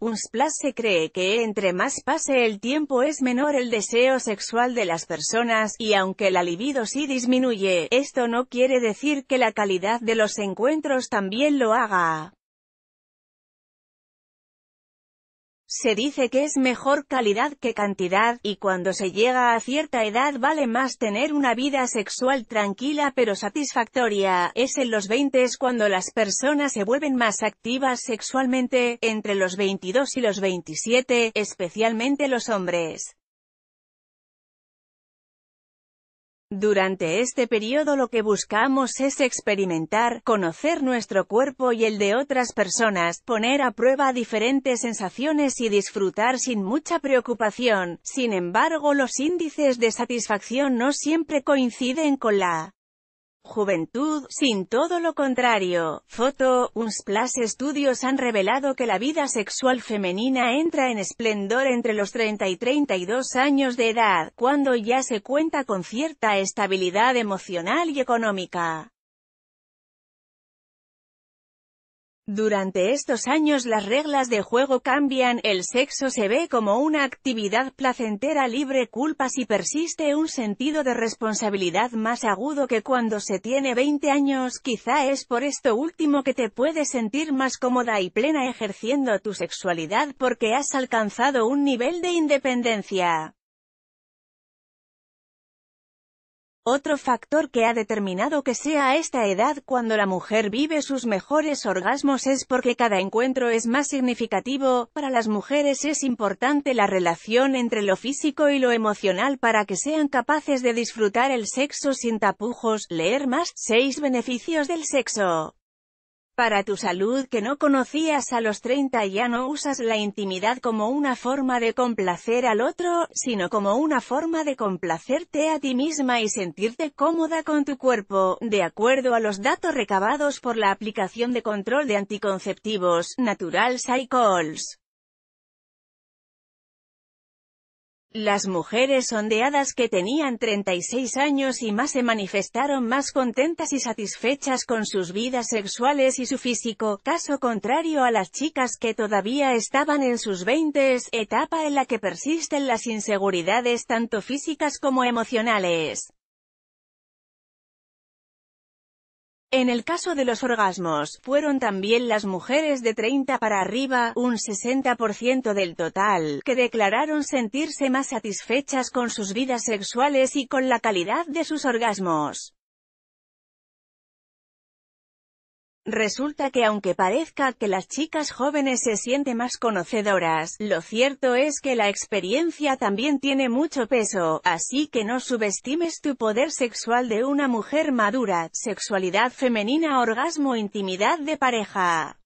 Un splash se cree que entre más pase el tiempo es menor el deseo sexual de las personas, y aunque la libido sí disminuye, esto no quiere decir que la calidad de los encuentros también lo haga. Se dice que es mejor calidad que cantidad, y cuando se llega a cierta edad vale más tener una vida sexual tranquila pero satisfactoria. Es en los 20 es cuando las personas se vuelven más activas sexualmente, entre los 22 y los 27, especialmente los hombres. Durante este periodo lo que buscamos es experimentar, conocer nuestro cuerpo y el de otras personas, poner a prueba diferentes sensaciones y disfrutar sin mucha preocupación. Sin embargo, los índices de satisfacción no siempre coinciden con la juventud, sin todo lo contrario. Foto, Unsplash estudios han revelado que la vida sexual femenina entra en esplendor entre los 30 y 32 años de edad, cuando ya se cuenta con cierta estabilidad emocional y económica. Durante estos años las reglas de juego cambian, el sexo se ve como una actividad placentera libre culpas y persiste un sentido de responsabilidad más agudo que cuando se tiene 20 años, quizá es por esto último que te puedes sentir más cómoda y plena ejerciendo tu sexualidad porque has alcanzado un nivel de independencia. Otro factor que ha determinado que sea a esta edad cuando la mujer vive sus mejores orgasmos es porque cada encuentro es más significativo, para las mujeres es importante la relación entre lo físico y lo emocional para que sean capaces de disfrutar el sexo sin tapujos, leer más, 6 beneficios del sexo para tu salud que no conocías a los 30 ya no usas la intimidad como una forma de complacer al otro, sino como una forma de complacerte a ti misma y sentirte cómoda con tu cuerpo, de acuerdo a los datos recabados por la aplicación de control de anticonceptivos, Natural Cycles. Las mujeres sondeadas que tenían 36 años y más se manifestaron más contentas y satisfechas con sus vidas sexuales y su físico, caso contrario a las chicas que todavía estaban en sus 20, etapa en la que persisten las inseguridades tanto físicas como emocionales. En el caso de los orgasmos, fueron también las mujeres de 30 para arriba, un 60% del total, que declararon sentirse más satisfechas con sus vidas sexuales y con la calidad de sus orgasmos. Resulta que aunque parezca que las chicas jóvenes se sienten más conocedoras, lo cierto es que la experiencia también tiene mucho peso, así que no subestimes tu poder sexual de una mujer madura, sexualidad femenina, orgasmo, intimidad de pareja.